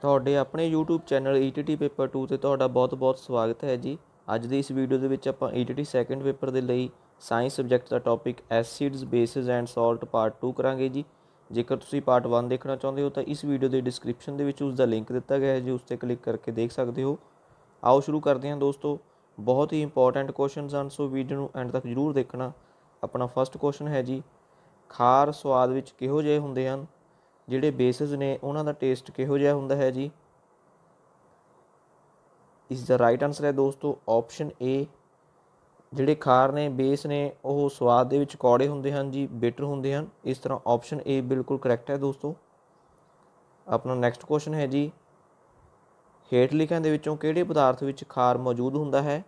ਤੁਹਾਡੇ ਆਪਣੇ YouTube channel ETT paper 2 ਤੇ ਤੁਹਾਡਾ ਬਹੁਤ-ਬਹੁਤ ਸਵਾਗਤ ਹੈ ਜੀ ਅੱਜ ਦੀ ਇਸ ਵੀਡੀਓ ਦੇ ਵਿੱਚ ਆਪਾਂ ETT ਸੈਕੰਡ ਪੇਪਰ ਦੇ ਲਈ ਸਾਇੰਸ ਸਬਜੈਕਟ ਦਾ topic acids bases and salt part 2 ਕਰਾਂਗੇ ਜੀ ਜੇਕਰ ਤੁਸੀਂ ਪਾਰਟ 1 ਦੇਖਣਾ ਚਾਹੁੰਦੇ ਹੋ ਤਾਂ ਇਸ ਵੀਡੀਓ ਦੇ ਡਿਸਕ੍ਰਿਪਸ਼ਨ ਦੇ ਵਿੱਚ ਉਸ ਦਾ ਲਿੰਕ ਦਿੱਤਾ ਗਿਆ ਹੈ ਜੀ ਉਸ ਤੇ ਕਲਿੱਕ ਕਰਕੇ ਦੇਖ ਸਕਦੇ ਹੋ ਆਓ ਸ਼ੁਰੂ ਕਰਦੇ ਹਾਂ ਦੋਸਤੋ ਬਹੁਤ ਹੀ ਇੰਪੋਰਟੈਂਟ ਕੁਐਸਚਨਸ ਹਨ ਸੋ ਵੀਡੀਓ ਨੂੰ ਐਂਡ ਤੱਕ ਜ਼ਰੂਰ ਦੇਖਣਾ ਆਪਣਾ ਫਰਸਟ ਕੁਐਸਚਨ ਹੈ ਜੀ ਖਾਰ ਸਵਾਦ ਵਿੱਚ ਕਿਹੋ ਜਿਹੇ ਹੁੰਦੇ ਹਨ ਜਿਹੜੇ ਬੇਸਸ ਨੇ ਉਹਨਾਂ ਦਾ ਟੇਸਟ ਕਿਹੋ ਜਿਹਾ ਹੁੰਦਾ ਹੈ ਜੀ ਇਸ ਦਾ ਰਾਈਟ ਆਨਸਰ ਹੈ ਦੋਸਤੋ ਆਪਸ਼ਨ ਏ ਜਿਹੜੇ ਖਾਰ ਨੇ ਬੇਸ ਨੇ ਉਹ ਸਵਾਦ ਦੇ ਵਿੱਚ ਕੌੜੇ ਹੁੰਦੇ ਹਨ ਜੀ ਬਿਟਰ ਹੁੰਦੇ ਹਨ ਇਸ ਤਰ੍ਹਾਂ ਆਪਸ਼ਨ ਏ ਬਿਲਕੁਲ ਕਰੈਕਟ ਹੈ ਦੋਸਤੋ ਆਪਣਾ ਨੈਕਸਟ ਕੁਐਸਚਨ ਹੈ ਜੀ ਹੇਠ ਲਿਖਿਆਂ ਦੇ ਵਿੱਚੋਂ ਕਿਹੜੇ ਪਦਾਰਥ ਵਿੱਚ ਖਾਰ ਮੌਜੂਦ ਹੁੰਦਾ ਹੈ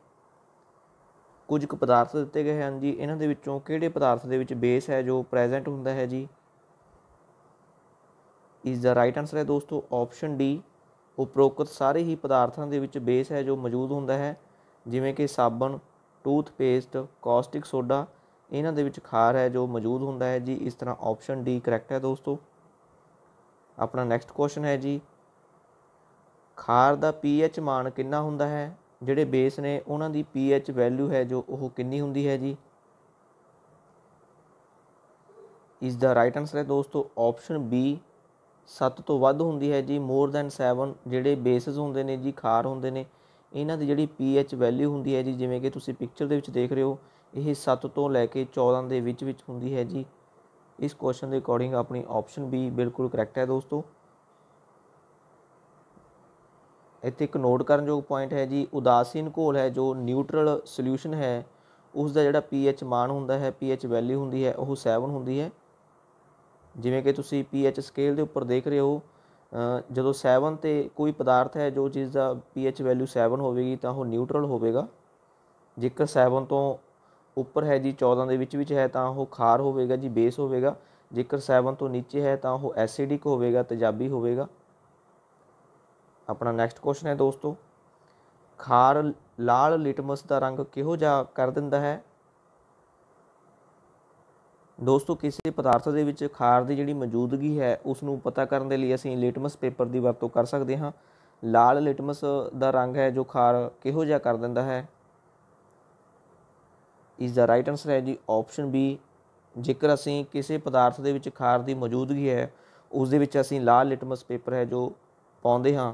ਕੁਝ ਕੁ ਪਦਾਰਥ ਦਿੱਤੇ ਗਏ ਹਨ ਜੀ ਇਹਨਾਂ ਦੇ ਵਿੱਚੋਂ ਕਿਹੜੇ ਪਦਾਰਥ ਦੇ ਵਿੱਚ ਬੇਸ ਹੈ ਜੋ ਪ੍ਰੈਜ਼ੈਂਟ ਹੁੰਦਾ ਹੈ ਜੀ ਇਸ ਦਾ ਰਾਈਟ ਆਨਸਰ ਹੈ ਦੋਸਤੋ ਆਪਸ਼ਨ ਡੀ ਉਪਰੋਕਤ ਸਾਰੇ ਹੀ ਪਦਾਰਥਾਂ ਦੇ ਵਿੱਚ ਬੇਸ ਹੈ ਜੋ ਮੌਜੂਦ ਹੁੰਦਾ ਹੈ ਜਿਵੇਂ ਕਿ ਸਾਬਣ ਟੂਥ ਪੇਸਟ ਕਾਸਟਿਕ ਸੋਡਾ ਇਹਨਾਂ ਦੇ ਵਿੱਚ ਖਾਰ ਹੈ ਜੋ ਮੌਜੂਦ ਹੁੰਦਾ ਹੈ ਜੀ ਇਸ ਤਰ੍ਹਾਂ ਆਪਸ਼ਨ ਡੀ ਕਰੈਕਟ ਹੈ ਦੋਸਤੋ ਆਪਣਾ ਨੈਕਸਟ ਕੁਐਸਚਨ ਹੈ ਜੀ ਖਾਰ ਦਾ ਪੀਐਚ ਮਾਨ ਕਿੰਨਾ ਹੁੰਦਾ ਹੈ ਜਿਹੜੇ ਬੇਸ ਨੇ ਉਹਨਾਂ ਦੀ ਪੀਐਚ ਵੈਲਿਊ ਹੈ ਜੋ ਉਹ ਕਿੰਨੀ ਹੁੰਦੀ ਹੈ ਜੀ ਇਸ ਦਾ ਰਾਈਟ ਆਨਸਰ ਹੈ ਦੋਸਤੋ ਆਪਸ਼ਨ ਬੀ 7 ਤੋਂ ਵੱਧ ਹੁੰਦੀ ਹੈ ਜੀ ਮੋਰ ਦੈਨ 7 ਜਿਹੜੇ ਬੇਸਿਸ ਹੁੰਦੇ ਨੇ ਜੀ ਖਾਰ ਹੁੰਦੇ ਨੇ ਇਹਨਾਂ ਦੀ ਜਿਹੜੀ ਐਚ ਵੈਲਿਊ ਹੁੰਦੀ ਹੈ ਜੀ ਜਿਵੇਂ ਕਿ ਤੁਸੀਂ ਪਿਕਚਰ ਦੇ ਵਿੱਚ ਦੇਖ ਰਹੇ ਹੋ ਇਹ 7 ਤੋਂ ਲੈ ਕੇ 14 ਦੇ ਵਿੱਚ ਵਿੱਚ ਹੁੰਦੀ ਹੈ ਜੀ ਇਸ ਕੁਐਸਚਨ ਦੇ ਅਕੋਰਡਿੰਗ ਆਪਣੀ ਆਪਸ਼ਨ ਬੀ ਬਿਲਕੁਲ ਕਰੈਕਟ ਹੈ ਦੋਸਤੋ ਇੱਥੇ ਇੱਕ ਨੋਟ ਕਰਨ ਯੋਗ ਪੁਆਇੰਟ ਹੈ ਜੀ ਉਦਾਸੀਨ ਘੋਲ ਹੈ ਜੋ ਨਿਊਟਰਲ ਸੋਲੂਸ਼ਨ ਹੈ ਉਸ ਦਾ ਜਿਹੜਾ ਐਚ ਮਾਨ ਹੁੰਦਾ ਹੈ ਐਚ ਵੈਲਿਊ ਹੁੰਦੀ ਹੈ ਉਹ 7 ਹੁੰਦੀ ਹੈ ਜਿਵੇਂ ਕਿ ਤੁਸੀਂ ਐਚ ਸਕੇਲ ਦੇ ਉੱਪਰ ਦੇਖ ਰਹੇ ਹੋ ਜਦੋਂ 7 ਤੇ ਕੋਈ ਪਦਾਰਥ ਹੈ ਜੋ ਜਿਸ ਦਾ ਐਚ ਵੈਲਿਊ 7 ਹੋਵੇਗੀ ਤਾਂ ਉਹ ਨਿਊਟਰਲ ਹੋਵੇਗਾ ਜੇਕਰ 7 ਤੋਂ ਉੱਪਰ ਹੈ ਜੀ 14 ਦੇ ਵਿੱਚ ਵਿੱਚ ਹੈ ਤਾਂ ਉਹ ਖਾਰ ਹੋਵੇਗਾ ਜੀ ਬੇਸ ਹੋਵੇਗਾ ਜੇਕਰ 7 ਤੋਂ ਨੀਚੇ ਹੈ ਤਾਂ ਉਹ ਐਸਿਡਿਕ ਹੋਵੇਗਾ ਤੇਜ਼ਾਬੀ ਹੋਵੇਗਾ ਆਪਣਾ ਨੈਕਸਟ ਕੁਐਸਚਨ ਹੈ ਦੋਸਤੋ ਖਾਰ ਲਾਲ ਲਿਟਮਸ ਦਾ ਰੰਗ ਕਿਹੋ ਜਿਹਾ ਕਰ ਦਿੰਦਾ ਹੈ ਦੋਸਤੋ ਕਿਸੇ ਪਦਾਰਥ ਦੇ ਵਿੱਚ ਖਾਰ ਦੀ ਜਿਹੜੀ ਮੌਜੂਦਗੀ ਹੈ ਉਸ ਨੂੰ ਪਤਾ ਕਰਨ ਦੇ ਲਈ ਅਸੀਂ ਲਿਟਮਸ ਪੇਪਰ ਦੀ ਵਰਤੋਂ ਕਰ ਸਕਦੇ ਹਾਂ ਲਾਲ ਲਿਟਮਸ ਦਾ ਰੰਗ ਹੈ ਜੋ ਖਾਰ ਕਿਹੋ ਜਿਹਾ ਕਰ ਦਿੰਦਾ ਹੈ ਇਸ ਦਾ ਰਾਈਟ ਆਨਸਰ ਹੈ ਜੀ ਆਪਸ਼ਨ ਬੀ ਜੇਕਰ ਅਸੀਂ ਕਿਸੇ ਪਦਾਰਥ ਦੇ ਵਿੱਚ ਖਾਰ ਦੀ ਮੌਜੂਦਗੀ ਹੈ ਉਸ ਦੇ ਵਿੱਚ ਅਸੀਂ ਲਾਲ ਲਿਟਮਸ ਪੇਪਰ ਹੈ ਜੋ ਪਾਉਂਦੇ ਹਾਂ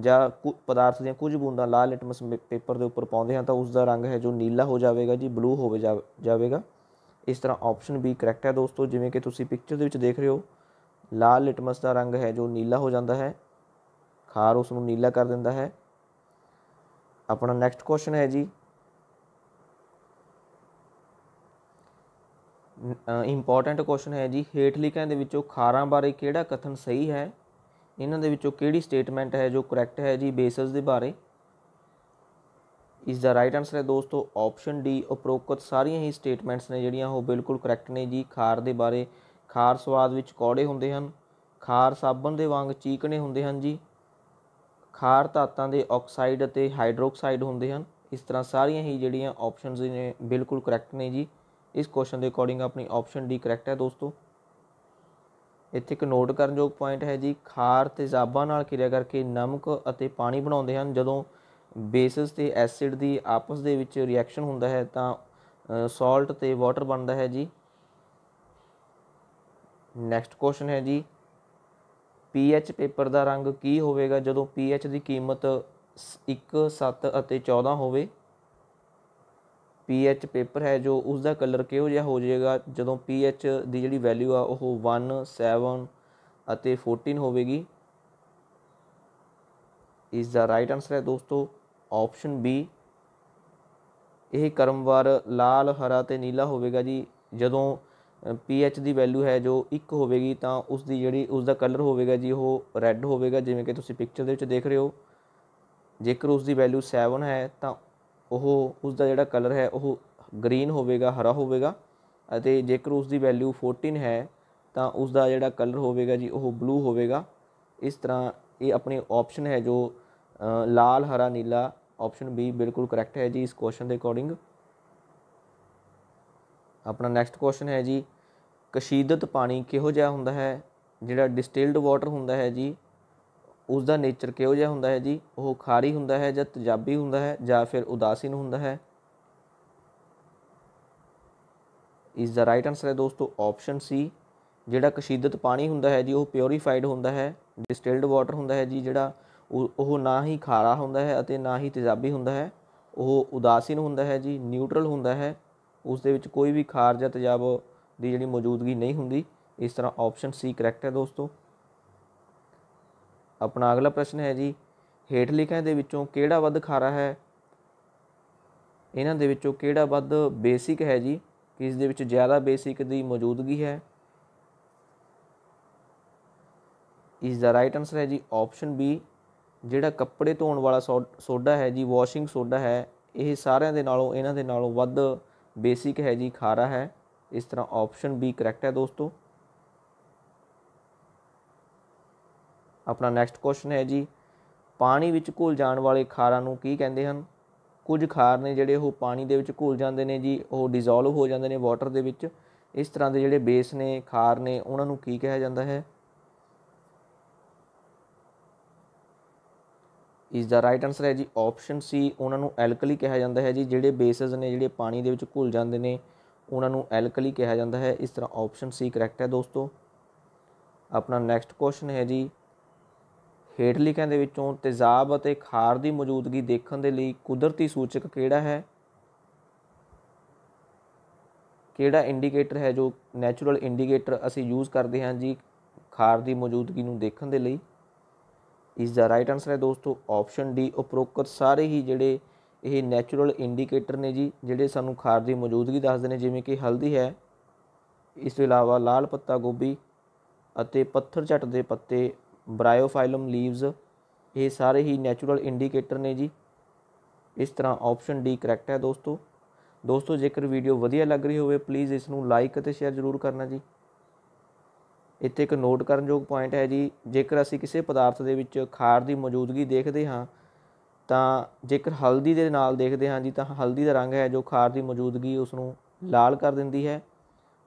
ਜਾਂ ਪਦਾਰਥ ਦੀਆਂ ਕੁਝ ਬੂੰਦਾਂ ਲਾਲ ਲਿਟਮਸ ਪੇਪਰ ਦੇ ਉੱਪਰ ਪਾਉਂਦੇ ਹਾਂ ਤਾਂ ਉਸ ਦਾ ਰੰਗ ਹੈ ਜੋ ਨੀਲਾ ਹੋ ਜਾਵੇਗਾ ਜੀ ਬਲੂ ਹੋ ਜਾਵੇਗਾ ਇਸ ਤਰ੍ਹਾਂ ਆਪਸ਼ਨ ਬੀ ਕਰੈਕਟ ਹੈ ਦੋਸਤੋ ਜਿਵੇਂ ਕਿ ਤੁਸੀਂ ਪਿਕਚਰ ਦੇ ਵਿੱਚ ਦੇਖ ਰਹੇ ਹੋ ਲਾਲ ਲਿਟਮਸ ਦਾ ਰੰਗ ਹੈ ਜੋ ਨੀਲਾ ਹੋ ਜਾਂਦਾ ਹੈ ਖਾਰ ਉਸ ਨੂੰ ਨੀਲਾ ਕਰ ਦਿੰਦਾ ਹੈ ਆਪਣਾ ਨੈਕਸਟ ਕੁਐਸਚਨ ਹੈ ਜੀ ਇੰਪੋਰਟੈਂਟ ਕੁਐਸਚਨ ਹੈ ਜੀ ਹੇਠਲਿਖਾਂ ਦੇ ਵਿੱਚੋਂ ਖਾਰਾਂ ਬਾਰੇ ਕਿਹੜਾ ਕਥਨ ਸਹੀ ਹੈ ਇਹਨਾਂ ਦੇ ਵਿੱਚੋਂ ਕਿਹੜੀ ਸਟੇਟਮੈਂਟ ਹੈ ਜੋ ਕਰੈਕਟ ਹੈ ਜੀ ਬੇਸਿਸ ਦੇ ਬਾਰੇ ਇਸ ਦਾ ਰਾਈਟ ਆਨਸਰ ਹੈ ਦੋਸਤੋ ਆਪਸ਼ਨ ਡੀ ਉਪਰੋਕਤ ਸਾਰੀਆਂ ਹੀ ਸਟੇਟਮੈਂਟਸ ਨੇ ਜਿਹੜੀਆਂ ਉਹ ਬਿਲਕੁਲ ਕਰੈਕਟ ਨੇ ਜੀ ਖਾਰ ਦੇ ਬਾਰੇ ਖਾਰ ਸਵਾਦ ਵਿੱਚ ਕੌੜੇ ਹੁੰਦੇ ਹਨ ਖਾਰ ਸਾਬਣ ਦੇ ਵਾਂਗ ਚੀਕਣੇ ਹੁੰਦੇ ਹਨ ਜੀ ਖਾਰ ਧਾਤਾਂ ਦੇ ਆਕਸਾਈਡ ਅਤੇ ਹਾਈਡਰੋਕਸਾਈਡ ਹੁੰਦੇ ਹਨ ਇਸ ਤਰ੍ਹਾਂ ਸਾਰੀਆਂ ਹੀ ਜਿਹੜੀਆਂ ਆਪਸ਼ਨਸ ਨੇ ਬਿਲਕੁਲ ਕਰੈਕਟ ਨੇ ਜੀ ਇਸ ਕੁਐਸਚਨ ਦੇ ਅਕੋਰਡਿੰਗ ਆਪਣੀ ਆਪਸ਼ਨ ਡੀ ਕਰੈਕਟ ਹੈ ਦੋਸਤੋ ਇੱਥੇ ਇੱਕ ਨੋਟ ਕਰਨ ਯੋਗ ਪੁਆਇੰਟ ਹੈ ਜੀ ਖਾਰ ਤੇਜ਼ਾਬਾਂ ਨਾਲ ਕਿਰਿਆ ਕਰਕੇ ਨਮਕ ਅਤੇ ਪਾਣੀ ਬਣਾਉਂਦੇ ਹਨ ਜਦੋਂ ਬੇਸਿਸ ਤੇ ਐਸਿਡ ਦੀ ਆਪਸ ਦੇ ਵਿੱਚ ਰਿਐਕਸ਼ਨ ਹੁੰਦਾ ਹੈ ਤਾਂ ਸਾਲਟ ਤੇ ਵਾਟਰ ਬਣਦਾ ਹੈ ਜੀ ਨੈਕਸਟ ਕੁਐਸਚਨ ਹੈ ਜੀ ਪੀਐਚ ਪੇਪਰ ਦਾ ਰੰਗ ਕੀ ਹੋਵੇਗਾ ਜਦੋਂ ਪੀਐਚ ਦੀ ਕੀਮਤ 1 7 ਅਤੇ 14 ਹੋਵੇ ਪੀਐਚ ਪੇਪਰ ਹੈ ਜੋ ਉਸ ਦਾ ਕਲਰ ਕਿਹੋ ਜਿਹਾ ਹੋ ਜਾਏਗਾ ਜਦੋਂ ਪੀਐਚ ਦੀ ਜਿਹੜੀ ਵੈਲਿਊ ਆ ਉਹ 1 7 ਅਤੇ 14 ਹੋਵੇਗੀ ਇਸ ਦਾ ਰਾਈਟ ਆਨਸਰ ਹੈ ਦੋਸਤੋ ਆਪਸ਼ਨ ਬੀ ਇਹ ਕਰਮਵਾਰ ਲਾਲ ਹਰਾ ਤੇ ਨੀਲਾ ਹੋਵੇਗਾ ਜੀ ਜਦੋਂ ਪੀਐਚ ਦੀ ਵੈਲਿਊ ਹੈ ਜੋ 1 ਹੋਵੇਗੀ ਤਾਂ ਉਸ ਦੀ ਜਿਹੜੀ ਉਸ ਦਾ ਕਲਰ ਹੋਵੇਗਾ ਜੀ ਉਹ ਰੈੱਡ ਹੋਵੇਗਾ ਜਿਵੇਂ ਕਿ ਤੁਸੀਂ ਪਿਕਚਰ ਦੇ ਵਿੱਚ ਦੇਖ ਰਹੇ ਹੋ ਜੇਕਰ ਉਸ ਦੀ ਵੈਲਿਊ 7 ਹੈ ਤਾਂ ਉਹ ਉਸ ਦਾ ਜਿਹੜਾ ਕਲਰ ਹੈ ਉਹ ਗ੍ਰੀਨ ਹੋਵੇਗਾ ਹਰਾ ਹੋਵੇਗਾ ਅਤੇ ਜੇਕਰ ਉਸ ਦੀ ਵੈਲਿਊ 14 ਹੈ ਤਾਂ ਉਸ ਦਾ ਜਿਹੜਾ ਕਲਰ ਹੋਵੇਗਾ ਜੀ ਉਹ ਬਲੂ ਹੋਵੇਗਾ ਇਸ ਤਰ੍ਹਾਂ ਇਹ ਆਪਣੇ ਆਪਸ਼ਨ ਹੈ ਜੋ ਲਾਲ ਹਰਾ ਨੀਲਾ ਆਪਸ਼ਨ ਬੀ ਬਿਲਕੁਲ ਕਰੈਕਟ ਹੈ ਜੀ ਇਸ ਕੁਐਸਚਨ ਦੇ ਅਕੋਰਡਿੰਗ ਆਪਣਾ ਨੈਕਸਟ ਕੁਐਸਚਨ ਹੈ ਜੀ ਕਸ਼ੀਦਤ ਪਾਣੀ ਕਿਹੋ ਜਿਹਾ ਹੁੰਦਾ ਹੈ ਜਿਹੜਾ ਡਿਸਟਿਲਡ ਵਾਟਰ ਹੁੰਦਾ ਹੈ ਜੀ ਉਸ ਦਾ ਨੇਚਰ ਕਿਹੋ ਜਿਹਾ ਹੁੰਦਾ ਹੈ ਜੀ ਉਹ ਖਾਰੀ ਹੁੰਦਾ ਹੈ ਜਾਂ ਤਜਾਬੀ ਹੁੰਦਾ ਹੈ ਜਾਂ ਫਿਰ ਉਦਾਸੀਨ ਹੁੰਦਾ ਹੈ ਇਸ ਦਾ ਰਾਈਟ ਆਨਸਰ ਹੈ ਦੋਸਤੋ ਆਪਸ਼ਨ ਸੀ ਜਿਹੜਾ ਕਸ਼ੀਦਤ ਪਾਣੀ ਹੁੰਦਾ ਹੈ ਜੀ ਉਹ ਪਿਓਰੀਫਾਈਡ ਹੁੰਦਾ ਹੈ ਡਿਸਟਿਲਡ ਵਾਟਰ ਹੁੰਦਾ ਹੈ ਜੀ ਜਿਹੜਾ ਉਹ ਨਾ ਹੀ ਖਾਰਾ ਹੁੰਦਾ ਹੈ ਅਤੇ ਨਾ ਹੀ ਤੇਜ਼ਾਬੀ ਹੁੰਦਾ ਹੈ ਉਹ ਉਦਾਸੀਨ ਹੁੰਦਾ ਹੈ ਜੀ ਨਿਊਟਰਲ ਹੁੰਦਾ ਹੈ ਉਸ ਦੇ ਵਿੱਚ ਕੋਈ ਵੀ ਖਾਰ ਜਾਂ ਤੇਜ਼ਾਬ ਦੀ ਜਿਹੜੀ ਮੌਜੂਦਗੀ ਨਹੀਂ ਹੁੰਦੀ ਇਸ ਤਰ੍ਹਾਂ ਆਪਸ਼ਨ ਸੀ ਕਰੈਕਟ ਹੈ ਦੋਸਤੋ ਆਪਣਾ ਅਗਲਾ ਪ੍ਰਸ਼ਨ ਹੈ ਜੀ ਹੇਠ ਲਿਖਿਆਂ ਦੇ ਵਿੱਚੋਂ ਕਿਹੜਾ ਵੱਧ ਖਾਰਾ ਹੈ ਇਹਨਾਂ ਦੇ ਵਿੱਚੋਂ ਕਿਹੜਾ ਵੱਧ ਬੇਸਿਕ ਹੈ ਜੀ ਕਿਸ ਦੇ ਵਿੱਚ ਜ਼ਿਆਦਾ ਬੇਸਿਕ ਦੀ ਮੌਜੂਦਗੀ ਹੈ ਇਸ ਦਾ ਰਾਈਟ ਆਨਸਰ ਹੈ ਜੀ ਆਪਸ਼ਨ ਬੀ ਜਿਹੜਾ ਕੱਪੜੇ ਧੋਣ ਵਾਲਾ ਸੋਡਾ ਹੈ ਜੀ ਵਾਸ਼ਿੰਗ ਸੋਡਾ ਹੈ ਇਹ ਸਾਰਿਆਂ ਦੇ ਨਾਲੋਂ ਇਹਨਾਂ ਦੇ ਨਾਲੋਂ ਵੱਧ ਬੇਸਿਕ ਹੈ ਜੀ ਖਾਰਾ ਹੈ ਇਸ ਤਰ੍ਹਾਂ ਆਪਸ਼ਨ ਬੀ ਕਰੈਕਟ ਹੈ ਦੋਸਤੋ ਆਪਣਾ ਨੈਕਸਟ ਕੁਐਸਚਨ ਹੈ ਜੀ ਪਾਣੀ ਵਿੱਚ ਘੁਲ ਜਾਣ ਵਾਲੇ ਖਾਰਾਂ ਨੂੰ ਕੀ ਕਹਿੰਦੇ ਹਨ ਕੁਝ ਖਾਰ ਨੇ ਜਿਹੜੇ ਉਹ ਪਾਣੀ ਦੇ ਵਿੱਚ ਘੁਲ ਜਾਂਦੇ ਨੇ ਜੀ ਉਹ ਡਿਸੋਲਵ ਹੋ ਜਾਂਦੇ ਨੇ ਵਾਟਰ ਦੇ ਵਿੱਚ ਇਸ ਤਰ੍ਹਾਂ ਦੇ ਜਿਹੜੇ ਬੇਸ ਨੇ ਖਾਰ ਨੇ ਉਹਨਾਂ ਨੂੰ ਕੀ ਕਿਹਾ ਜਾਂਦਾ ਹੈ ਇਸ ਦਾ ਰਾਈਟ ਆਨਸਰ ਹੈ ਜੀ ਆਪਸ਼ਨ ਸੀ ਉਹਨਾਂ ਨੂੰ ਐਲਕਲੀ ਕਿਹਾ ਜਾਂਦਾ ਹੈ ਜੀ ਜਿਹੜੇ ਬੇਸਸ ਨੇ ਜਿਹੜੇ ਪਾਣੀ ਦੇ ਵਿੱਚ ਘੁਲ ਜਾਂਦੇ ਨੇ ਉਹਨਾਂ ਨੂੰ ਐਲਕਲੀ ਕਿਹਾ ਜਾਂਦਾ ਹੈ ਇਸ ਤਰ੍ਹਾਂ ਆਪਸ਼ਨ ਸੀ ਕਰੈਕਟ ਹੈ ਦੋਸਤੋ ਆਪਣਾ ਨੈਕਸਟ ਕੁਐਸਚਨ ਹੈ ਜੀ ਹੇਠ ਲਿਖਿਆਂ ਦੇ ਵਿੱਚੋਂ ਤੇਜ਼ਾਬ ਅਤੇ ਖਾਰ ਦੀ ਮੌਜੂਦਗੀ ਦੇਖਣ ਦੇ ਲਈ ਕੁਦਰਤੀ ਸੂਚਕ ਕਿਹੜਾ ਹੈ ਕਿਹੜਾ ਇੰਡੀਕੇਟਰ ਹੈ ਜੋ ਨੈਚੁਰਲ ਇੰਡੀਕੇਟਰ ਅਸੀਂ ਯੂਜ਼ ਕਰਦੇ ਹਾਂ ਜੀ ਖਾਰ ਦੀ ਮੌਜੂਦਗੀ ਨੂੰ ਦੇਖਣ ਦੇ ਲਈ ਇਸ ਦਾ ਰਾਈਟ ਆਨਸਰ ਹੈ ਦੋਸਤੋ ਆਪਸ਼ਨ ਡੀ ਉਪਰੋਕਤ ਸਾਰੇ ਹੀ ਜਿਹੜੇ ਇਹ ਨੈਚੁਰਲ ਇੰਡੀਕੇਟਰ ਨੇ ਜੀ ਜਿਹੜੇ ਸਾਨੂੰ ਖਾਰ ਦੀ ਮੌਜੂਦਗੀ ਦੱਸਦੇ ਨੇ ਜਿਵੇਂ ਕਿ ਹਲਦੀ ਹੈ ਇਸ ਤੋਂ ਇਲਾਵਾ ਲਾਲ ਪੱਤਾ ਗੋਭੀ ਅਤੇ ਪੱਥਰ ਝੱਟ ਦੇ ਪੱਤੇ ਬ੍ਰਾਇਓਫਾਈਲਮ ਲੀਵਸ ਇਹ ਸਾਰੇ ਹੀ ਨੈਚੁਰਲ ਇੰਡੀਕੇਟਰ ਨੇ ਜੀ ਇਸ ਤਰ੍ਹਾਂ ਆਪਸ਼ਨ ਡੀ ਕਰੈਕਟ ਹੈ ਦੋਸਤੋ ਦੋਸਤੋ ਜੇਕਰ ਵੀਡੀਓ ਵਧੀਆ ਲੱਗ ਰਹੀ ਹੋਵੇ ਪਲੀਜ਼ ਇਸ ਨੂੰ ਲਾਈਕ ਅਤੇ ਸ਼ੇਅਰ ਜ਼ਰੂਰ ਕਰਨਾ ਜੀ ਇੱਥੇ ਇੱਕ ਨੋਟ ਕਰਨ ਯੋਗ ਪੁਆਇੰਟ ਹੈ ਜੀ ਜੇਕਰ ਅਸੀਂ ਕਿਸੇ ਪਦਾਰਥ ਦੇ ਵਿੱਚ ਖਾਰ ਦੀ ਮੌਜੂਦਗੀ ਦੇਖਦੇ ਹਾਂ ਤਾਂ ਜੇਕਰ ਹਲਦੀ ਦੇ ਨਾਲ ਦੇਖਦੇ ਹਾਂ ਜੀ ਤਾਂ ਹਲਦੀ ਦਾ ਰੰਗ ਹੈ ਜੋ ਖਾਰ ਦੀ ਮੌਜੂਦਗੀ ਉਸ ਨੂੰ ਲਾਲ ਕਰ ਦਿੰਦੀ ਹੈ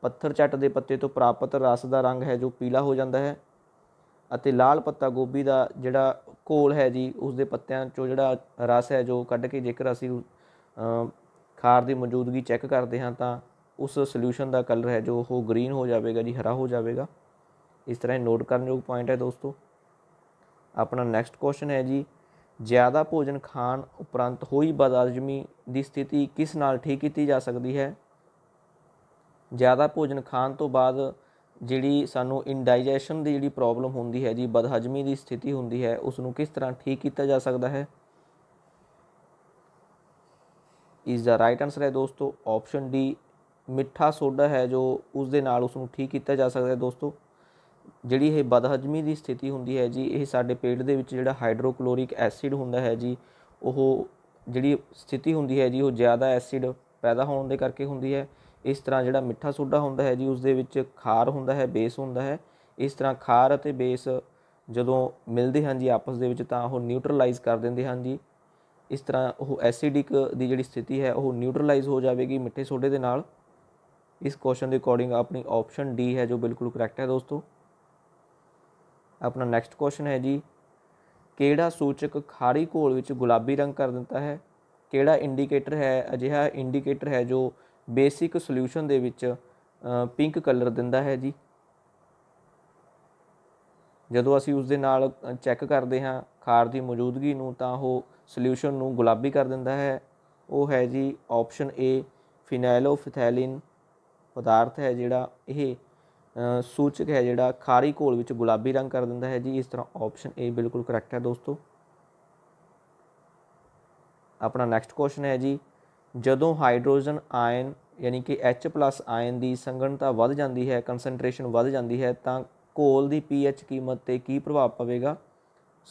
ਪੱਥਰ ਚੱਟ ਦੇ ਪੱਤੇ ਤੋਂ ਪ੍ਰਾਪਤ ਰਸ ਦਾ ਰੰਗ ਹੈ ਜੋ ਪੀਲਾ ਹੋ ਜਾਂਦਾ ਹੈ ਅਤੇ ਲਾਲ ਪੱਤਾ ਗੋਭੀ ਦਾ ਜਿਹੜਾ ਕੋਲ ਹੈ ਜੀ ਉਸ ਦੇ ਪੱਤਿਆਂ ਚੋਂ ਜਿਹੜਾ ਰਸ ਹੈ ਜੋ ਕੱਢ ਕੇ ਜੇਕਰ ਅਸੀਂ ਖਾਰ ਦੀ ਮੌਜੂਦਗੀ ਚੈੱਕ ਕਰਦੇ ਹਾਂ ਤਾਂ ਉਸ ਸੋਲੂਸ਼ਨ ਦਾ ਕਲਰ ਹੈ ਜੋ ਉਹ ਗ੍ਰੀਨ ਹੋ ਜਾਵੇਗਾ ਜੀ ਹਰਾ ਹੋ ਜਾਵੇਗਾ ਇਸ ਤਰ੍ਹਾਂ ਨੋਟ ਕਰਨ ਯੋਗ ਪੁਆਇੰਟ ਹੈ ਦੋਸਤੋ ਆਪਣਾ ਨੈਕਸਟ ਕੁਐਸਚਨ ਹੈ ਜੀ ਜ਼ਿਆਦਾ ਭੋਜਨ ਖਾਣ ਉਪਰੰਤ ਹੋਈ ਬਦਹਜ਼ਮੀ ਦੀ ਸਥਿਤੀ ਕਿਸ ਨਾਲ ਠੀਕ ਕੀਤੀ ਜਾ ਸਕਦੀ ਹੈ ਜ਼ਿਆਦਾ ਭੋਜਨ ਖਾਣ ਤੋਂ ਬਾਅਦ ਜਿਹੜੀ ਸਾਨੂੰ ਇਨਡਾਈਜੈਸ਼ਨ ਦੀ ਜਿਹੜੀ ਪ੍ਰੋਬਲਮ ਹੁੰਦੀ ਹੈ ਜੀ ਬਦਹਜ਼ਮੀ ਦੀ ਸਥਿਤੀ ਹੁੰਦੀ ਹੈ ਉਸ ਨੂੰ ਕਿਸ ਤਰ੍ਹਾਂ ਠੀਕ ਕੀਤਾ ਜਾ ਸਕਦਾ ਹੈ ਇਸ ਦਾ ਰਾਈਟ ਆਨਸਰ ਹੈ ਦੋਸਤੋ ਆਪਸ਼ਨ ਡੀ ਮਿੱਠਾ ਸੋਡਾ ਹੈ ਜੋ ਉਸ ਦੇ ਨਾਲ ਉਸ ਨੂੰ ਠੀਕ ਕੀਤਾ ਜਾ ਸਕਦਾ ਹੈ ਦੋਸਤੋ ਜਿਹੜੀ ਇਹ ਬਦਹਜਮੀ ਦੀ ਸਥਿਤੀ ਹੁੰਦੀ ਹੈ ਜੀ ਇਹ ਸਾਡੇ ਪੇਟ ਦੇ ਵਿੱਚ ਜਿਹੜਾ ਹਾਈਡਰੋਕਲੋਰਿਕ ਐਸਿਡ ਹੁੰਦਾ ਹੈ ਜੀ ਉਹ ਜਿਹੜੀ ਸਥਿਤੀ ਹੁੰਦੀ ਹੈ ਜੀ ਉਹ ਜ਼ਿਆਦਾ ਐਸਿਡ ਪੈਦਾ ਹੋਣ ਦੇ ਕਰਕੇ ਹੁੰਦੀ ਹੈ ਇਸ ਤਰ੍ਹਾਂ ਜਿਹੜਾ ਮਿੱਠਾ ਸੋਡਾ ਹੁੰਦਾ ਹੈ ਜੀ ਉਸ ਦੇ ਵਿੱਚ ਖਾਰ ਹੁੰਦਾ ਹੈ ਬੇਸ ਹੁੰਦਾ ਹੈ ਇਸ ਤਰ੍ਹਾਂ ਖਾਰ ਅਤੇ ਬੇਸ ਜਦੋਂ ਮਿਲਦੇ ਹਨ ਜੀ ਆਪਸ ਦੇ ਵਿੱਚ ਤਾਂ ਉਹ ਨਿਊਟਰਲਾਈਜ਼ ਕਰ ਦਿੰਦੇ ਹਨ ਜੀ ਇਸ ਤਰ੍ਹਾਂ ਉਹ ਐਸਿਡਿਕ ਦੀ ਜਿਹੜੀ ਸਥਿਤੀ ਹੈ ਉਹ ਨਿਊਟਰਲਾਈਜ਼ ਹੋ ਜਾਵੇਗੀ ਮਿੱਠੇ ਸੋਡੇ ਦੇ ਨਾਲ ਇਸ ਕੁਐਸਚਨ ਦੇ ਅਕੋਰਡਿੰਗ ਆਪਣੀ ਆਪਸ਼ਨ ਡੀ ਹੈ ਜੋ ਬਿਲਕੁਲ ਕਰੈਕਟ ਹੈ ਦੋਸਤੋ ਆਪਣਾ ਨੈਕਸਟ ਕੁਐਸਚਨ ਹੈ ਜੀ ਕਿਹੜਾ ਸੂਚਕ ਖਾਰੀ ਘੋਲ ਵਿੱਚ ਗੁਲਾਬੀ ਰੰਗ ਕਰ ਦਿੰਦਾ ਹੈ ਕਿਹੜਾ ਇੰਡੀਕੇਟਰ ਹੈ ਅਜਿਹਾ ਇੰਡੀਕੇਟਰ ਹੈ ਜੋ ਬੇਸਿਕ ਸੋਲੂਸ਼ਨ ਦੇ ਵਿੱਚ ਪਿੰਕ ਕਲਰ ਦਿੰਦਾ ਹੈ ਜੀ ਜਦੋਂ ਅਸੀਂ ਉਸ ਦੇ ਨਾਲ ਚੈੱਕ ਕਰਦੇ ਹਾਂ ਖਾਰ ਦੀ ਮੌਜੂਦਗੀ ਨੂੰ ਤਾਂ ਉਹ ਸੋਲੂਸ਼ਨ ਨੂੰ ਗੁਲਾਬੀ ਕਰ ਦਿੰਦਾ ਹੈ ਉਹ ਹੈ ਜੀ ਆਪਸ਼ਨ ਏ ਫਿਨਾਈਲੋਫਥੈਲਿਨ ਪਦਾਰਥ ਹੈ ਜਿਹੜਾ ਇਹ ਸੂਚਕ ਹੈ ਜਿਹੜਾ ਖਾਰੀ ਘੋਲ ਵਿੱਚ ਗੁਲਾਬੀ ਰੰਗ ਕਰ ਦਿੰਦਾ ਹੈ ਜੀ ਇਸ ਤਰ੍ਹਾਂ ਆਪਸ਼ਨ ਏ ਬਿਲਕੁਲ ਕਰੈਕਟ ਹੈ ਦੋਸਤੋ ਆਪਣਾ ਨੈਕਸਟ ਕੁਐਸਚਨ ਹੈ ਜੀ ਜਦੋਂ ਹਾਈਡਰੋਜਨ ਆਇਨ ਯਾਨੀ ਕਿ H+ ਆਇਨ ਦੀ ਸੰਗਣਤਾ ਵੱਧ ਜਾਂਦੀ ਹੈ ਕਨਸੈਂਟ੍ਰੇਸ਼ਨ ਵੱਧ ਜਾਂਦੀ ਹੈ ਤਾਂ ਘੋਲ ਦੀ pH ਕੀਮਤ ਤੇ ਕੀ ਪ੍ਰਭਾਵ ਪਵੇਗਾ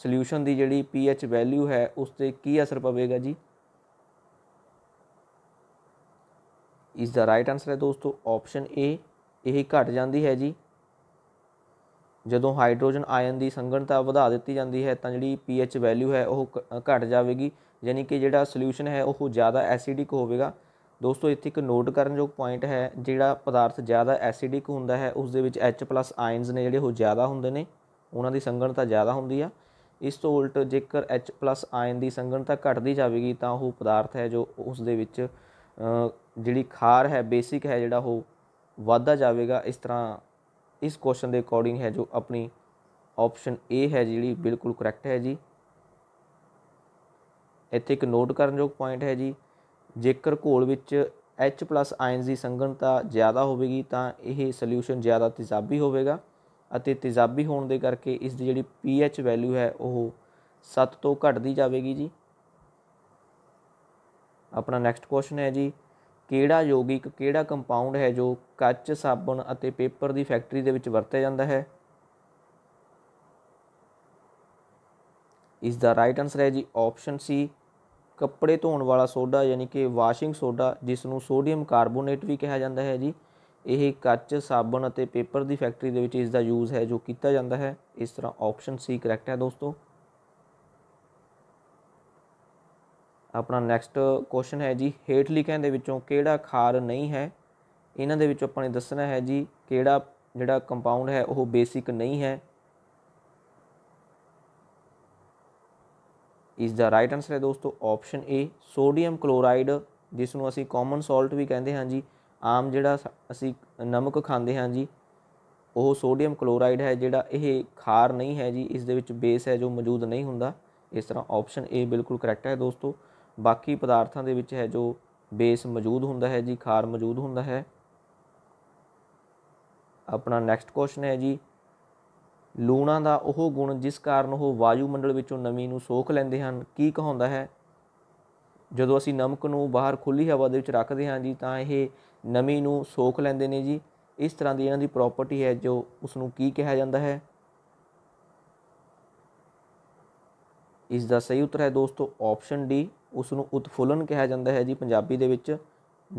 ਸੋਲੂਸ਼ਨ ਦੀ ਜਿਹੜੀ pH ਵੈਲਿਊ ਹੈ ਉਸ ਤੇ ਕੀ ਅਸਰ ਪਵੇਗਾ ਜੀ ਇਸ ਦਾ ਰਾਈਟ ਆਨਸਰ ਹੈ ਦੋਸਤੋ ਆਪਸ਼ਨ A ਇਹ ਘਟ ਜਾਂਦੀ ਹੈ ਜੀ ਜਦੋਂ ਹਾਈਡਰੋਜਨ ਆਇਨ ਦੀ ਸੰਗਣਤਾ ਵਧਾ ਦਿੱਤੀ ਜਾਂਦੀ ਹੈ ਤਾਂ ਜਿਹੜੀ pH ਵੈਲਿਊ ਹੈ ਉਹ ਘਟ ਜਾਵੇਗੀ ਯਾਨੀ ਕਿ ਜਿਹੜਾ ਸੋਲੂਸ਼ਨ ਹੈ ਉਹ ਜ਼ਿਆਦਾ ਐਸਿਡਿਕ ਹੋਵੇਗਾ ਦੋਸਤੋ ਇੱਥੇ ਇੱਕ ਨੋਟ ਕਰਨ ਯੋਗ ਪੁਆਇੰਟ ਹੈ ਜਿਹੜਾ ਪਦਾਰਥ ਜ਼ਿਆਦਾ ਐਸਿਡਿਕ ਹੁੰਦਾ ਹੈ ਉਸ ਦੇ ਵਿੱਚ H+ ਆਇਨਸ ਨੇ ਜਿਹੜੇ ਉਹ ਜ਼ਿਆਦਾ ਹੁੰਦੇ ਨੇ ਉਹਨਾਂ ਦੀ ਸੰਗਣਤਾ ਜ਼ਿਆਦਾ ਹੁੰਦੀ ਆ ਇਸ ਤੋਂ ਉਲਟ ਜੇਕਰ H+ ਆਇਨ ਦੀ ਸੰਗਣਤਾ ਘਟਦੀ ਜਾਵੇਗੀ ਤਾਂ ਉਹ ਪਦਾਰਥ ਹੈ ਜੋ ਉਸ ਦੇ ਵਿੱਚ ਜਿਹੜੀ ਖਾਰ ਹੈ ਬੇਸਿਕ ਹੈ ਜਿਹੜਾ ਉਹ ਵਾਧਾ ਜਾਵੇਗਾ ਇਸ ਤਰ੍ਹਾਂ ਇਸ ਕੁਐਸਚਨ ਦੇ ਅਕੋਰਡਿੰਗ ਹੈ ਜੋ ਆਪਣੀ ਆਪਸ਼ਨ A ਹੈ ਜਿਹੜੀ ਬਿਲਕੁਲ ਕਰੈਕਟ ਹੈ ਜੀ ਇੱਥੇ ਇੱਕ ਨੋਟ ਕਰਨ ਯੋਗ ਪੁਆਇੰਟ ਹੈ ਜੀ ਜੇਕਰ ਘੋਲ ਵਿੱਚ H+ ਆਇਨਸ ਦੀ ਸੰਘਣਤਾ ਜ਼ਿਆਦਾ ਹੋਵੇਗੀ ਤਾਂ ਇਹ ਸੋਲੂਸ਼ਨ ਜ਼ਿਆਦਾ ਤੇਜ਼ਾਬੀ ਹੋਵੇਗਾ ਅਤੇ ਤੇਜ਼ਾਬੀ ਹੋਣ ਦੇ ਕਰਕੇ ਇਸ ਦੀ ਜਿਹੜੀ pH ਵੈਲਿਊ ਹੈ ਉਹ 7 ਤੋਂ ਘਟਦੀ ਜਾਵੇਗੀ ਜੀ ਆਪਣਾ ਨੈਕਸਟ ਕੁਐਸਚਨ ਹੈ ਜੀ ਕਿਹੜਾ ਯੋਗਿਕ ਕਿਹੜਾ ਕੰਪਾਊਂਡ ਹੈ ਜੋ ਕੱਚ ਸਾਬਣ ਅਤੇ ਪੇਪਰ ਦੀ ਫੈਕਟਰੀ ਦੇ ਵਿੱਚ ਵਰਤਿਆ ਜਾਂਦਾ ਹੈ ਇਸ ਦਾ ਰਾਈਟ ਆਨਸਰ ਹੈ ਜੀ ਆਪਸ਼ਨ ਸੀ ਕੱਪੜੇ ਧੋਣ ਵਾਲਾ ਸੋਡਾ ਯਾਨੀ ਕਿ ਵਾਸ਼ਿੰਗ ਸੋਡਾ ਜਿਸ ਨੂੰ ਸੋਡੀਅਮ ਕਾਰਬੋਨੇਟ ਵੀ ਕਿਹਾ ਜਾਂਦਾ ਹੈ ਜੀ ਇਹ ਕੱਚ ਸਾਬਣ ਅਤੇ ਪੇਪਰ ਦੀ ਫੈਕਟਰੀ ਦੇ ਵਿੱਚ ਇਸ ਦਾ ਯੂਜ਼ ਹੈ ਜੋ ਕੀਤਾ ਜਾਂਦਾ ਹੈ ਇਸ ਤਰ੍ਹਾਂ ਆਪਸ਼ਨ ਸੀ ਕਰੈਕਟ ਹੈ ਦੋਸਤੋ ਆਪਣਾ ਨੈਕਸਟ ਕੁਐਸਚਨ ਹੈ ਜੀ ਹੇਠ ਲਿਖਿਆਂ ਦੇ ਵਿੱਚੋਂ ਕਿਹੜਾ ਖਾਰ ਨਹੀਂ ਹੈ ਇਹਨਾਂ ਦੇ ਵਿੱਚੋਂ ਆਪਾਂ ਨੇ ਦੱਸਣਾ ਹੈ ਜੀ ਕਿਹੜਾ ਜਿਹੜਾ ਕੰਪਾਊਂਡ ਹੈ ਉਹ ਬੇਸਿਕ ਨਹੀਂ ਹੈ ਇਸ ਦਾ ਰਾਈਟ ਆਨਸਰ ਹੈ ਦੋਸਤੋ ਆਪਸ਼ਨ A ਸੋਡੀਅਮ ਕਲੋਰਾਈਡ ਜਿਸ ਨੂੰ ਅਸੀਂ ਕਾਮਨ ਸਾਲਟ ਵੀ ਕਹਿੰਦੇ ਹਾਂ ਜੀ ਆਮ ਜਿਹੜਾ ਅਸੀਂ ਨਮਕ ਖਾਂਦੇ ਹਾਂ ਜੀ ਉਹ ਸੋਡੀਅਮ ਕਲੋਰਾਈਡ ਹੈ ਜਿਹੜਾ ਇਹ ਖਾਰ ਨਹੀਂ ਹੈ ਜੀ ਇਸ ਦੇ ਵਿੱਚ ਬੇਸ ਹੈ ਜੋ ਮੌਜੂਦ ਨਹੀਂ ਹੁੰਦਾ ਇਸ ਤਰ੍ਹਾਂ ਆਪਸ਼ਨ A ਬਿਲਕੁਲ ਕਰੈਕਟ ਹੈ ਦੋਸਤੋ ਬਾਕੀ ਪਦਾਰਥਾਂ ਦੇ ਵਿੱਚ ਹੈ ਜੋ ਬੇਸ ਮੌਜੂਦ ਹੁੰਦਾ ਹੈ ਜੀ ਖਾਰ ਮੌਜੂਦ ਹੁੰਦਾ ਹੈ ਆਪਣਾ ਨੈਕਸਟ ਕੁਐਸਚਨ ਹੈ ਜੀ ਲੂਣਾ ਦਾ ਉਹ ਗੁਣ ਜਿਸ ਕਾਰਨ ਉਹ ਵਾਯੂ ਮੰਡਲ ਵਿੱਚੋਂ ਨਮੀ ਨੂੰ ਸੋਖ ਲੈਂਦੇ ਹਨ ਕੀ ਕਹਾਉਂਦਾ ਹੈ ਜਦੋਂ ਅਸੀਂ ਨਮਕ ਨੂੰ ਬਾਹਰ ਖੁੱਲੀ ਹਵਾ ਦੇ ਵਿੱਚ ਰੱਖਦੇ ਹਾਂ ਜੀ ਤਾਂ ਇਹ ਨਮੀ ਨੂੰ ਸੋਖ ਲੈਂਦੇ ਨੇ ਜੀ ਇਸ ਤਰ੍ਹਾਂ ਦੀ ਇਹਨਾਂ ਦੀ ਪ੍ਰਾਪਰਟੀ ਹੈ ਜੋ ਉਸ ਨੂੰ ਕੀ ਕਿਹਾ ਜਾਂਦਾ ਹੈ ਇਸ ਦਾ ਸਹੀ ਉੱਤਰ ਹੈ ਦੋਸਤੋ ਆਪਸ਼ਨ ਡੀ ਉਸ ਨੂੰ ਉਤਫੁੱਲਨ ਕਿਹਾ ਜਾਂਦਾ ਹੈ ਜੀ ਪੰਜਾਬੀ ਦੇ ਵਿੱਚ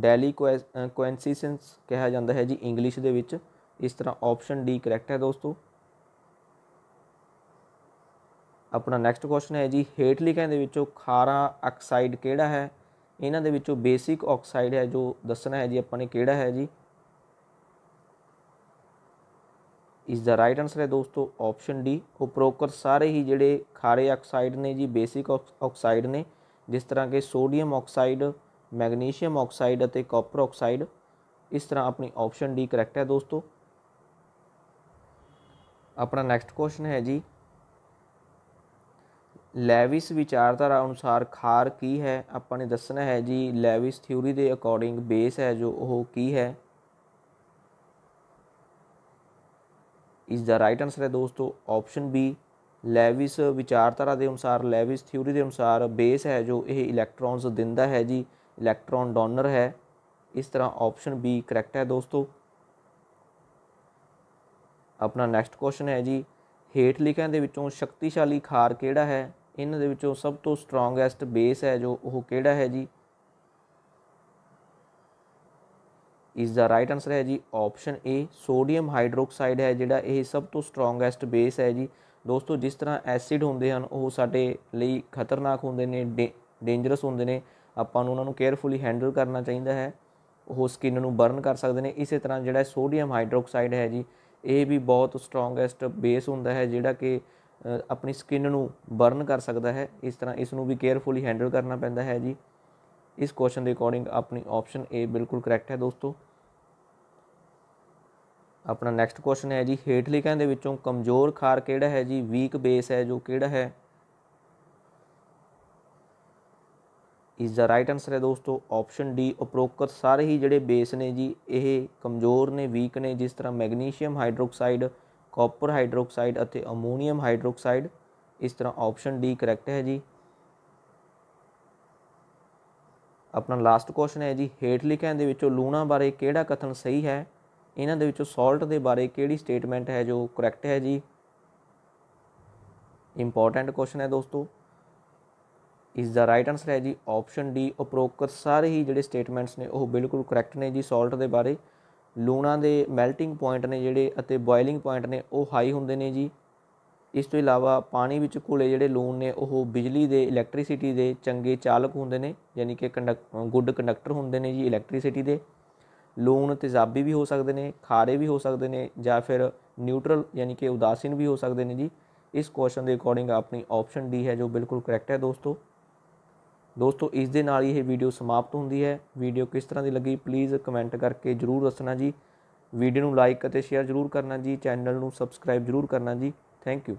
ਡੈਲੀ ਕੋਇਨਸੀਸੈਂਸ ਕਿਹਾ ਜਾਂਦਾ ਹੈ ਜੀ ਇੰਗਲਿਸ਼ ਦੇ ਵਿੱਚ ਇਸ ਤਰ੍ਹਾਂ ਆਪਸ਼ਨ ਡੀ ਕਰੈਕਟ ਹੈ ਦੋਸਤੋ ਆਪਣਾ ਨੈਕਸਟ ਕੁਐਸਚਨ ਹੈ ਜੀ ਹੇਠਲਿਖਾਂ ਦੇ ਵਿੱਚੋਂ ਖਾਰਾ ਆਕਸਾਈਡ ਕਿਹੜਾ ਹੈ ਇਹਨਾਂ ਦੇ ਵਿੱਚੋਂ ਬੇਸਿਕ ਆਕਸਾਈਡ ਹੈ ਜੋ ਦੱਸਣਾ ਹੈ ਜੀ ਆਪਾਂ ਨੇ ਕਿਹੜਾ ਹੈ ਜੀ ਇਸ ਦਾ ਰਾਈਟ ਆਨਸਰ ਹੈ ਦੋਸਤੋ ਆਪਸ਼ਨ ਡੀ ਉਪਰੋਕਰ ਸਾਰੇ ਹੀ ਜਿਹੜੇ ਖਾਰੇ ਆਕਸਾਈਡ ਨੇ ਜੀ ਬੇਸਿਕ ਆਕਸਾਈਡ ਨੇ ਜਿਸ ਤਰ੍ਹਾਂ ਕਿ ਸੋਡੀਅਮ ਆਕਸਾਈਡ ਮੈਗਨੀਸ਼ੀਅਮ ਆਕਸਾਈਡ ਅਤੇ ਕਾਪਰ ਆਕਸਾਈਡ ਇਸ ਤਰ੍ਹਾਂ ਆਪਣੀ ਆਪਸ਼ਨ ਡੀ ਕਰੈਕਟ ਹੈ ਦੋਸਤੋ ਆਪਣਾ ਨੈਕਸਟ ਕੁਐਸਚਨ ਹੈ ਜੀ ਲੈਵਿਸ ਵਿਚਾਰਧਾਰਾ ਅਨੁਸਾਰ ਖਾਰ ਕੀ ਹੈ ਆਪਾਂ ਨੇ ਦੱਸਣਾ ਹੈ ਜੀ ਲੈਵਿਸ ਥਿਊਰੀ ਦੇ ਅਕੋਰਡਿੰਗ ਬੇਸ ਹੈ ਜੋ ਉਹ ਕੀ ਹੈ ਇਸ ਦਾ ਰਾਈਟ ਆਨਸਰ ਹੈ ਦੋਸਤੋ ਆਪਸ਼ਨ ਬੀ ਲੈਵਿਸ ਵਿਚਾਰਧਾਰਾ ਦੇ ਅਨੁਸਾਰ ਲੈਵਿਸ ਥਿਊਰੀ ਦੇ ਅਨੁਸਾਰ ਬੇਸ ਹੈ ਜੋ ਇਹ ਇਲੈਕਟ੍ਰੋਨਸ ਦਿੰਦਾ ਹੈ ਜੀ ਇਲੈਕਟ੍ਰੋਨ ਡੋਨਰ ਹੈ ਇਸ ਤਰ੍ਹਾਂ ਆਪਸ਼ਨ ਬੀ ਕਰੈਕਟ ਹੈ ਦੋਸਤੋ ਆਪਣਾ ਨੈਕਸਟ ਕੁਐਸਚਨ ਹੈ ਜੀ ਹੇਠ ਲਿਖਿਆਂ ਦੇ ਵਿੱਚੋਂ ਸ਼ਕਤੀਸ਼ਾਲੀ ਖਾਰ ਕਿਹੜਾ ਹੈ ਇਹਨਾਂ ਦੇ ਵਿੱਚੋਂ ਸਭ ਤੋਂ ਸਟਰੋਂਗੈਸਟ ਬੇਸ ਹੈ ਜੋ ਉਹ ਕਿਹੜਾ ਹੈ ਜੀ ਇਸ ਦਾ ਰਾਈਟ ਆਨਸਰ ਹੈ ਜੀ ਆਪਸ਼ਨ ਏ ਸੋਡੀਅਮ ਹਾਈਡਰੋਕਸਾਈਡ ਹੈ ਜਿਹੜਾ ਇਹ ਸਭ ਤੋਂ ਸਟਰੋਂਗੈਸਟ ਬੇਸ ਹੈ ਜੀ ਦੋਸਤੋ ਜਿਸ ਤਰ੍ਹਾਂ ਐਸਿਡ ਹੁੰਦੇ ਹਨ ਉਹ ਸਾਡੇ ਲਈ ਖਤਰਨਾਕ ਹੁੰਦੇ ਨੇ ਡੇਂਜਰਸ ਹੁੰਦੇ ਨੇ ਆਪਾਂ ਨੂੰ ਉਹਨਾਂ ਨੂੰ ਕੇਅਰਫੁਲੀ ਹੈਂਡਲ ਕਰਨਾ ਚਾਹੀਦਾ ਹੈ ਉਹ ਸਕਿਨ ਨੂੰ ਬਰਨ ਕਰ ਸਕਦੇ ਨੇ ਇਸੇ ਤਰ੍ਹਾਂ ਜਿਹੜਾ ਸੋਡੀਅਮ ਹਾਈਡਰੋਕਸਾਈਡ ਹੈ ਜੀ ਇਹ ਵੀ ਬਹੁਤ ਸਟਰੋਂਗੈਸਟ ਬੇਸ ਹੁੰਦਾ ਹੈ ਜਿਹੜਾ ਕਿ ਆਪਣੀ ਸਕਿਨ ਨੂੰ ਬਰਨ ਕਰ ਸਕਦਾ ਹੈ ਇਸ ਤਰ੍ਹਾਂ ਇਸ ਨੂੰ ਵੀ ਕੇਅਰਫੁਲੀ ਹੈਂਡਲ ਕਰਨਾ ਪੈਂਦਾ ਹੈ ਜੀ ਇਸ ਕੁਐਸਚਨ ਦੇ ਅਕੋਰਡਿੰਗ ਆਪਣੀ ਆਪਸ਼ਨ A ਬਿਲਕੁਲ ਕਰੈਕਟ ਹੈ ਦੋਸਤੋ ਆਪਣਾ ਨੈਕਸਟ ਕੁਐਸਚਨ ਹੈ ਜੀ ਹੇਠਲੀ ਕਹਿੰਦੇ ਵਿੱਚੋਂ ਕਮਜ਼ੋਰ ਖਾਰ ਕਿਹੜਾ ਹੈ ਜੀ ਵੀਕ ਬੇਸ ਹੈ ਜੋ ਕਿਹੜਾ ਹੈ ਇਸ ਦਾ ਰਾਈਟ ਆਨਸਰ ਹੈ ਦੋਸਤੋ ਆਪਸ਼ਨ ਡੀ ਉਪਰੋਕਤ ਸਾਰੇ ਹੀ ਜਿਹੜੇ ਬੇਸ ਨੇ ਜੀ ਇਹ ਕਮਜ਼ੋਰ ਨੇ ਵੀਕ ਨੇ ਜਿਸ ਤਰ੍ਹਾਂ ਮੈਗਨੀਸ਼ੀਅਮ ਹਾਈਡਰੋਕਸਾਈਡ ਕਾਪਰ ਹਾਈਡਰੋਕਸਾਈਡ ਅਤੇ ਅਮੋਨੀਅਮ ਹਾਈਡਰੋਕਸਾਈਡ ਇਸ ਤਰ੍ਹਾਂ ਆਪਸ਼ਨ ਡੀ ਕਰੈਕਟ ਹੈ ਜੀ ਆਪਣਾ ਲਾਸਟ ਕੁਐਸਚਨ ਹੈ ਜੀ ਹੇਠ ਲਿਖਿਆਂ ਦੇ ਵਿੱਚੋਂ ਲੂਣਾ ਬਾਰੇ ਕਿਹੜਾ ਕਥਨ ਸਹੀ ਹੈ ਇਹਨਾਂ ਦੇ ਵਿੱਚੋਂ ਸਾਲਟ ਦੇ ਬਾਰੇ ਕਿਹੜੀ ਸਟੇਟਮੈਂਟ ਹੈ ਜੋ ਕਰੈਕਟ ਹੈ ਜੀ ਇੰਪੋਰਟੈਂਟ ਕੁਐਸਚਨ ਹੈ ਦੋਸਤੋ ਇਸ ਦਾ ਰਾਈਟ ਆਨਸਰ ਹੈ ਜੀ ਆਪਸ਼ਨ ਡੀ ਉਪਰੋਕਤ ਸਾਰੇ ਹੀ ਜਿਹੜੇ ਸਟੇਟਮੈਂਟਸ ਨੇ ਉਹ ਬਿਲਕੁਲ ਕਰੈਕਟ ਨੇ ਜੀ ਸਾਲਟ ਦੇ ਬਾਰੇ ਲੂਣਾ ਦੇ ਮੈਲਟਿੰਗ ਪੁਆਇੰਟ ਨੇ ਜਿਹੜੇ ਅਤੇ ਬੋਇਲਿੰਗ ਪੁਆਇੰਟ ਨੇ ਉਹ ਹਾਈ ਹੁੰਦੇ ਨੇ ਜੀ ਇਸ ਤੋਂ ਇਲਾਵਾ ਪਾਣੀ ਵਿੱਚ ਘੁਲੇ ਜਿਹੜੇ ਲੂਣ ਨੇ ਉਹ ਬਿਜਲੀ ਦੇ ਇਲੈਕਟ੍ਰਿਸਿਟੀ ਦੇ ਚੰਗੇ ਚਾਲਕ ਹੁੰਦੇ ਨੇ ਯਾਨੀ ਕਿ ਗੁੱਡ ਕੰਡਕਟਰ ਹੁੰਦੇ ਨੇ ਜੀ ਇਲੈਕਟ੍ਰਿਸਿਟੀ ਦੇ ਲੂਣ ਤੇਜ਼ਾਬੀ ਵੀ ਹੋ ਸਕਦੇ ਨੇ ਖਾਰੇ ਵੀ ਹੋ ਸਕਦੇ ਨੇ ਜਾਂ ਫਿਰ ਨਿਊਟਰਲ ਯਾਨੀ ਕਿ ਉਦਾਸੀਨ ਵੀ ਹੋ ਸਕਦੇ ਨੇ ਜੀ ਇਸ ਕੁਐਸਚਨ ਦੇ ਅਕੋਰਡਿੰਗ ਆਪਣੀ ਆਪਸ਼ਨ ਡੀ ਹੈ ਜੋ ਬਿਲਕੁਲ ਕਰੈਕਟ ਹੈ ਦੋਸਤੋ ਦੋਸਤੋ ਇਸ ਦੇ ਨਾਲ ਹੀ ਇਹ ਵੀਡੀਓ ਸਮਾਪਤ ਹੁੰਦੀ ਹੈ ਵੀਡੀਓ ਕਿਸ ਤਰ੍ਹਾਂ ਦੀ ਲੱਗੀ ਪਲੀਜ਼ ਕਮੈਂਟ ਕਰਕੇ ਜਰੂਰ ਦੱਸਣਾ ਜੀ ਵੀਡੀਓ ਨੂੰ ਲਾਈਕ ਅਤੇ ਸ਼ੇਅਰ ਜਰੂਰ ਕਰਨਾ ਜੀ ਚੈਨਲ ਨੂੰ ਸਬਸਕ੍ਰਾਈਬ ਜਰੂਰ ਕਰਨਾ ਜੀ ਥੈਂਕ ਯੂ